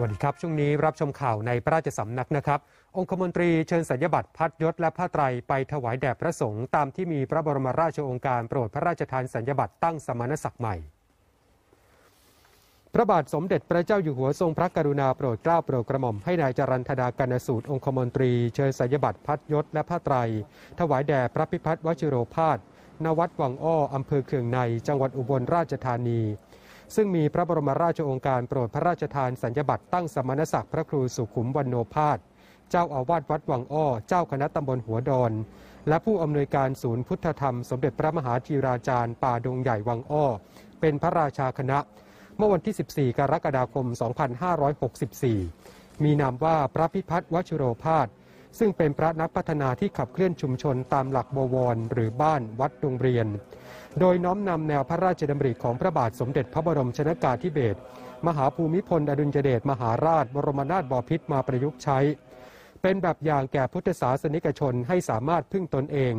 วัสดีครับ ช่วงนี้รับชมข่าวในพระราชสำนักนะครับองคมนตรีเชิญสัญญบัตรพัดยศและผ้าไตรไปถวายแด่พระสงฆ์ตามที่มีพระบรมราชโองการโปรดพระราชทานสัญญบัตรตั้งสมณศักดิ์ใหม่พระบาทสมเด็จพระเจ้าอยู่หัวทรงพระกรุณาโปรดเกล้าโปรดกระหม่อมให้นายจรัญธดากนสูตรองคมนตรีเชิญสัญญบัตรพัดยศและผ้าไตรถวายแด่พระพิพัฒน์วชิโรพาสณวัดวังอ้ออำเภอเคืองใน จังหวัดอุบลราชธานีซึ่งมีพระบรมราชโองการโปรดพระราชทานสัญญบัตรตั้งสมณศักดิ์พระครูสุขุมวันโนภาสเจ้าอาวาสวัดวังอ้อ เจ้าคณะตำบลหัวดอนและผู้อำนวยการศูนย์พุทธธรรม สมเด็จพระมหาธีราจารย์ป่าดงใหญ่วังอ้อเป็นพระราชาคณะ เมื่อวันที่ 14 กรกฎาคม 2564 มีนามว่าพระพิพัฒน์วชิโรภาสซึ่งเป็นพระนักพัฒนาที่ขับเคลื่อนชุมชนตามหลักบวร หรือบ้านวัดโรงเรียน โดยน้อมนำแนวพระราชดำริของพระบาทสมเด็จพระบรมชนากาธิเบศรมหาภูมิพลอดุลยเดชมหาราช บรมนาถบพิตรมาประยุกต์ใช้ เป็นแบบอย่างแก่พุทธศาสนิกชนให้สามารถพึ่งตนเอง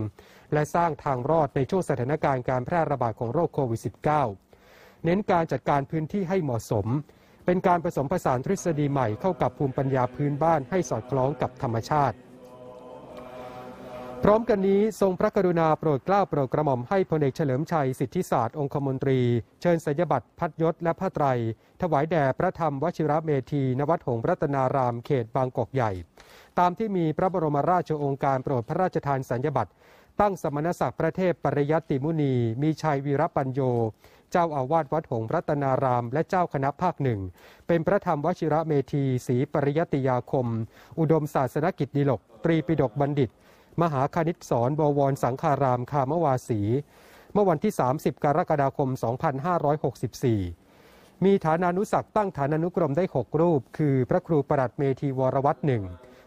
และสร้างทางรอดในช่วงสถานการณ์การแพร่ระบาดของโรคโควิด -19 เน้นการจัดการพื้นที่ให้เหมาะสม เป็นการผสมผสานทฤษฎีใหม่เข้ากับภูมิปัญญาพื้นบ้านให้สอดคล้องกับธรรมชาติพร้อมกันนี้ ทรงพระกรุณาโปรดเกล้าโปรดกระหม่อมให้พลเอกเฉลิมชัยสิทธิศาสตร์องคมนตรี เชิญสัญญบัตรพัดยศและผ้าไตร ถวายแด่พระธรรมวชิระเมธี นวัดหงรัตนาราม เขตบางกอกใหญ่ ตามที่มีพระบรมราชโองการโปรดพระราชทานสัญญบัตรตั้งสมณศักดิ์พระเทพปริยัติมุนี มีชัยวีรปัญโยเจ้าอาวาสวัดหงรัตนาราม และเจ้าคณะภาคหนึ่งเป็นพระธรรมวชิระเมธีศรีปริยติยาคม อุดมศาสนกิจดีลกตรีปิฎกบัณฑิตมหาคณิตสอนบวรสังคารามคามวาสีเมื่อวันที่ 30 กรกฎาคม 2564 มีฐานานุสักตั้งฐานานุกรมได้ 6 รูป คือ พระครูประดัดเมธีวรวัตรหนึ่ง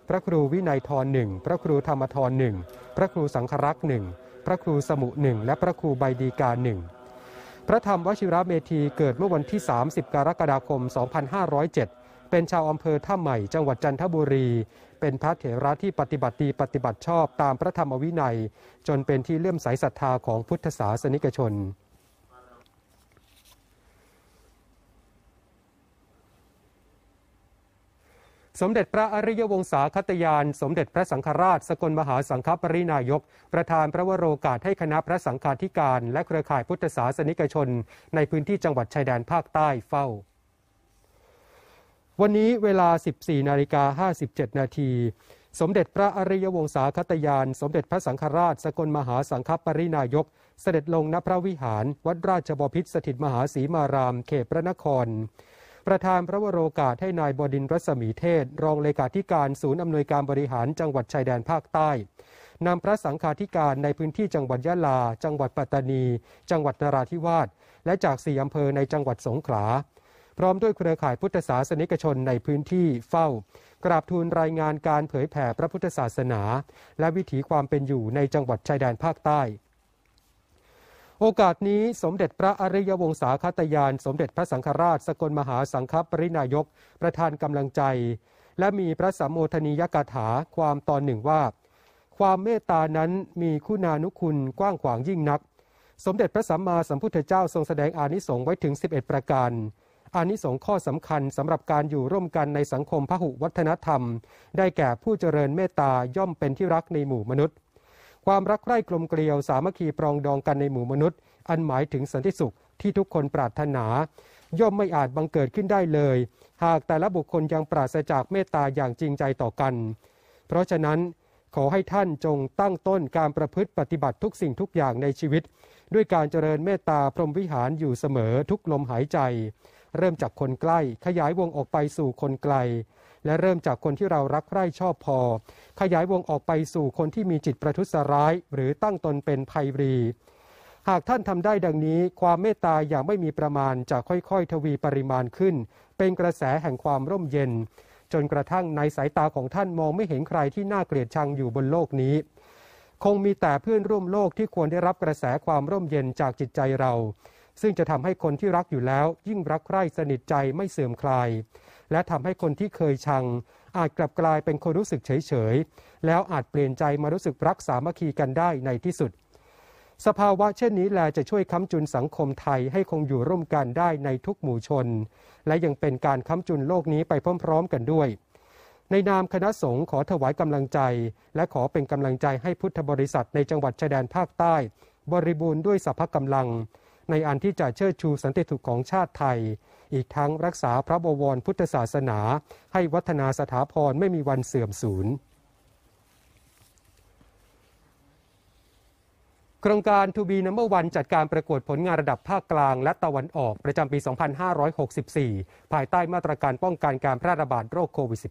พระครูวินัยทรหนึ่งพระครูธรรมทรหนึ่งพระครูสังครักษ์หนึ่งพระครูสมุหนึ่งและพระครูใบดีกาหนึ่งพระธรรมวชิระเมธีเกิดเมื่อวันที่ 30 กรกฎาคม 2507 เป็นชาวอำเภอท่าใหม่ จังหวัดจันทบุรีเป็นพระเถระที่ปฏิบัติดีปฏิบัติชอบตามพระธรรมวินัย จนเป็นที่เลื่อมใสศรัทธาของพุทธศาสนิกชน สมเด็จพระอริยวงศาคตยาน สมเด็จพระสังฆราช สกลมหาสังฆปรินายก ประธานพระวโรกาสให้คณะพระสังฆาธิการ และเครือข่ายพุทธศาสนิกชนในพื้นที่จังหวัดชายแดนภาคใต้เฝ้าวันนี้เวลา 14 นาฬิกา 57 นาที สมเด็จพระอริยวงศาคตยาน สมเด็จพระสังฆราช สกลมหาสังฆปรินายก เสด็จลงณพระวิหารวัดราชบพิษสถิตมหาศรีมาราม เขตพระนคร ประธานพระวโรกาส ให้นายบดินรัศมีเทศ รองเลขาธิการ ศูนย์อำนวยการบริหารจังหวัดชายแดนภาคใต้ นำพระสังฆาธิการในพื้นที่จังหวัดยะลา จังหวัดปัตตานี จังหวัดนราธิวาส และจากสี่อำเภอในจังหวัดสงขลาพร้อมด้วยเครือข่ายพุทธศาสนิกชนในพื้นที่เฝ้า กราบทูลรายงานการเผยแผ่พระพุทธศาสนา และวิถีความเป็นอยู่ในจังหวัดชายแดนภาคใต้ โอกาสนี้สมเด็จพระอริยวงศาคตยาน สมเด็จพระสังฆราชสกลมหาสังฆปรินายก ประธานกำลังใจ และมีพระสัมโมทนียกถาความตอนหนึ่งว่า ความเมตตานั้นมีคุณานุคุณกว้างขวางยิ่งนัก สมเด็จพระสัมมาสัมพุทธเจ้าทรงแสดงอานิสงส์ไว้ถึง 11 ประการอานิสงส์ข้อสำคัญสำหรับการอยู่ร่วมกันในสังคมพหุวัฒนธรรม ได้แก่ผู้เจริญเมตตาย่อมเป็นที่รักในหมู่มนุษย์ ความรักใคร่กลมเกลียวสามัคคีปรองดองกันในหมู่มนุษย์ อันหมายถึงสันติสุขที่ทุกคนปรารถนา ย่อมไม่อาจบังเกิดขึ้นได้เลย หากแต่ละบุคคลยังปราศจากเมตตาอย่างจริงใจต่อกัน เพราะฉะนั้นขอให้ท่านจงตั้งต้นการประพฤติปฏิบัติทุกสิ่งทุกอย่างในชีวิต ด้วยการเจริญเมตตาพรหมวิหารอยู่เสมอทุกลมหายใจเริ่มจากคนใกล้ ขยายวงออกไปสู่คนไกล และเริ่มจากคนที่เรารักใคร่ชอบพอ ขยายวงออกไปสู่คนที่มีจิตประทุษร้าย หรือตั้งตนเป็นภัยรี หากท่านทำได้ดังนี้ความเมตตาอย่างไม่มีประมาณจะค่อยๆ ทวีปริมาณขึ้น เป็นกระแสแห่งความร่มเย็น จนกระทั่งในสายตาของท่านมองไม่เห็นใครที่น่าเกลียดชังอยู่บนโลกนี้ คงมีแต่เพื่อนร่วมโลกที่ควรได้รับกระแสความร่มเย็นจากจิตใจเราซึ่งจะทำให้คนที่รักอยู่แล้วยิ่งรักใคร่สนิทใจไม่เสื่อมคลาย และทำให้คนที่เคยชังอาจกลับกลายเป็นคนรู้สึกเฉยเฉยแล้วอาจเปลี่ยนใจมารู้สึกรักสามัคคีกันได้ในที่สุด สภาวะเช่นนี้แลจะช่วยค้ำจุนสังคมไทยให้คงอยู่ร่วมกันได้ในทุกหมู่ชน และยังเป็นการค้ำจุนโลกนี้ไปพร้อมๆ กันด้วย ในนามคณะสงฆ์ขอถวายกำลังใจ และขอเป็นกำลังใจให้พุทธบริษัทในจังหวัดชายแดนภาคใต้ บริบูรณ์ด้วยสรพพกำลังในอันที่จะเชิดชูสันติสุขของชาติไทย อีกทั้งรักษาพระบวรพุทธศาสนา ให้วัฒนาสถาพรไม่มีวันเสื่อมสูญโครงการ To be Number วันจัดการประกวดผลงานระดับภาคกลางและตะวันออกประจำปี 2564ภายใต้มาตรการป้องกันการแพร่ระบาดโรคโควิด -19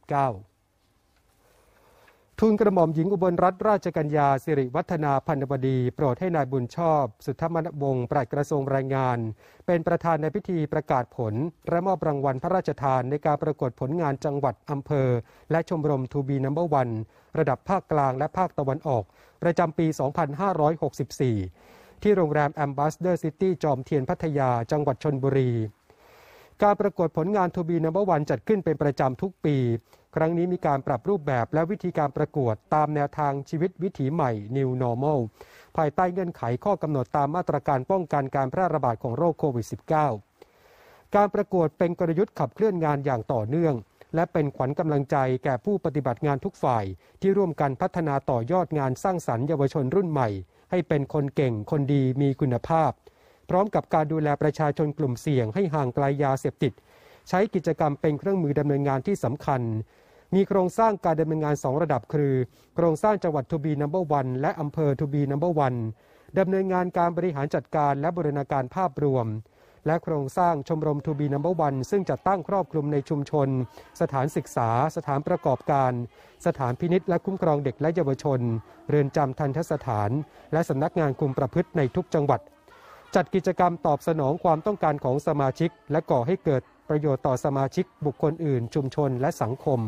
ทูลกระหม่อมหญิงอุบลรัตนราชกัญญาสิริวัฒนาพันธบดีโปรดให้นายบุญชอบ สุทธมณวงศ์ปลัดกระทรวงแรงงาน เป็นประธานในพิธีประกาศผล และมอบรางวัลพระราชทานในการประกวดผลงานจังหวัดอำเภอ และชมรมทูบีนัมเบอร์วันระดับภาคกลางและภาคตะวันออก ประจำปี 2564 ที่โรงแรมแอมบาสเดอร์ซิตี้จอมเทียนพัทยาจังหวัดชนบุรี การประกวดผลงานทูบีนัมเบอร์วันจัดขึ้นเป็นประจำทุกปีครั้งนี้มีการปรับรูปแบบและวิธีการประกวดตามแนวทางชีวิตวิถีใหม่ New Normal ภายใต้เงื่อนไขข้อกำหนดตามมาตรการป้องกันการแพร่ระบาดของโรคโควิด -19 การประกวดเป็นกลยุทธ์ขับเคลื่อนงานอย่างต่อเนื่อง และเป็นขวัญกำลังใจแก่ผู้ปฏิบัติงานทุกฝ่าย ที่ร่วมกันพัฒนาต่อยอดงานสร้างสรรค์เยาวชนรุ่นใหม่ ให้เป็นคนเก่งคนดีมีคุณภาพ พร้อมกับการดูแลประชาชนกลุ่มเสี่ยงให้ห่างไกลายยาเสพติด ใช้กิจกรรมเป็นเครื่องมือดำเนินงานที่สำคัญมีโครงสร้างการดำเนินงาน 2 ระดับคือ โครงสร้างจังหวัดทูบีนัมเบอร์วันและอำเภอทูบีนัมเบอร์วันดำเนินงานการบริหารจัดการและบริาการภาพรวม และโครงสร้างชมรมทูบีนัมเบอร์วันซึ่งจัดตั้งครอบคลุมในชุมชน สถานศึกษา สถานประกอบการ สถานพินิษและคุ้มครองเด็กและเยาวชน เรือนจำทันทสถานและสำนักงานคุมประพฤติในทุกจังหวัด จัดกิจกรรมตอบสนองความต้องการของสมาชิกและก่อให้เกิดประโยชน์ต่อสมาชิกบุคคลอื่น ชุมชนและสังคม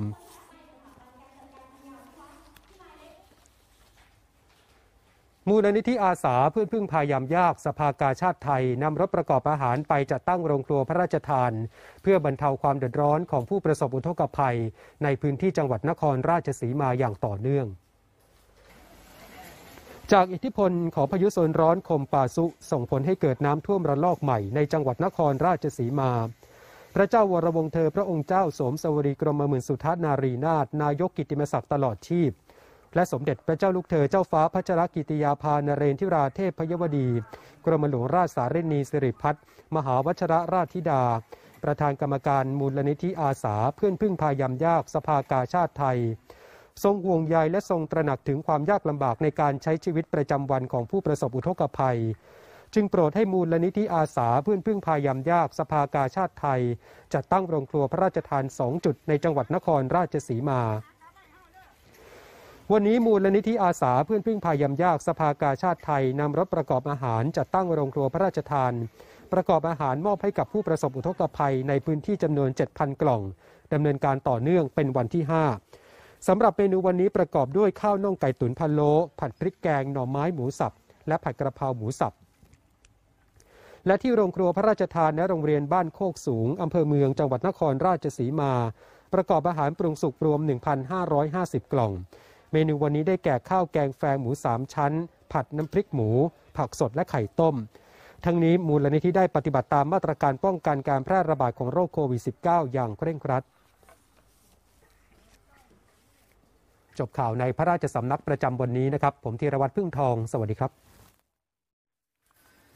มูลนิธิอาสาเพื่อนพึ่งพายามยากสภากาชาติไทย นำรถประกอบอาหารไปจัดตั้งโรงครัวพระราชทาน เพื่อบรรเทาความเดือดร้อนของผู้ประสบอุทกภัย ในพื้นที่จังหวัดนครราชสีมาอย่างต่อเนื่อง จากอิทธิพลของพายุโซนร้อนคมป่าซุส่งผลให้เกิดน้ำท่วมระลอกใหม่ในจังหวัดนครราชสีมาพระเจ้าวรวงเธอพระองค์เจ้าสมสวรีกรมหมื่นสุทัศนารีนาถนายกกิติมศักดิ์ตลอดชีพ และสมเด็จพระเจ้าลูกเธอเจ้าฟ้าพระชรกิติยาภานเรนทิราเทพพยวดี กรมหลวงราชสารินีสิริพัฒมหาวัชรราชธิดา ประธานกรรมการมูลนิธิอาสา เพื่อนพึ่งพายามยากสภากาชาติไทย ทรงห่วงใยและทรงตระหนักถึงความยากลำบากในการใช้ชีวิตประจำวันของผู้ประสบอุทกภัยจึงโปรดให้มูลลนิธิอาสาเพื่อนพึ่งพายามยากสภากาชาติไทย จัดตั้งโรงครัวพระราชทานสองจุดในจังหวัดนครราชสีมา วันนี้มูลลนิธิอาสาเพื่อนพึ่งพายามยากสภากาชาติไทย นำรถประกอบอาหาร จัดตั้งโรงครัวพระราชทานประกอบอาหารมอบให้กับผู้ประสบอุทกภัยในพื้นที่จำนวน 7,000 กล่องดำเนินการต่อเนื่องเป็นวันที่ 5สำหรับเมนูวันนี้ประกอบด้วยข้าวน่องไก่ตุ๋นพะโล้ผัดพริกแกงหน่อไม้หมูสับและผัดกระเพราหมูสับและที่โรงครัวพระราชทานณโรงเรียนบ้านโคกสูง อำเภอเมืองจังหวัดนครราชสีมา ประกอบอาหารปรุงสุกรวม 1,550 กล่อง เมนูวันนี้ได้แก่ข้าวแกงแฟงหมู 3 ชั้น ผัดน้ำพริกหมู ผักสดและไข่ต้ม ทั้งนี้มูลนิธิได้ปฏิบัติตามมาตรการป้องกันการแพร่ระบาดของโรคโควิด -19 อย่างเคร่งครัดจบข่าวในพระราชสำนักประจำวันนี้นะครับผมธีรวัตรพึ่งทองสวัสดีครับ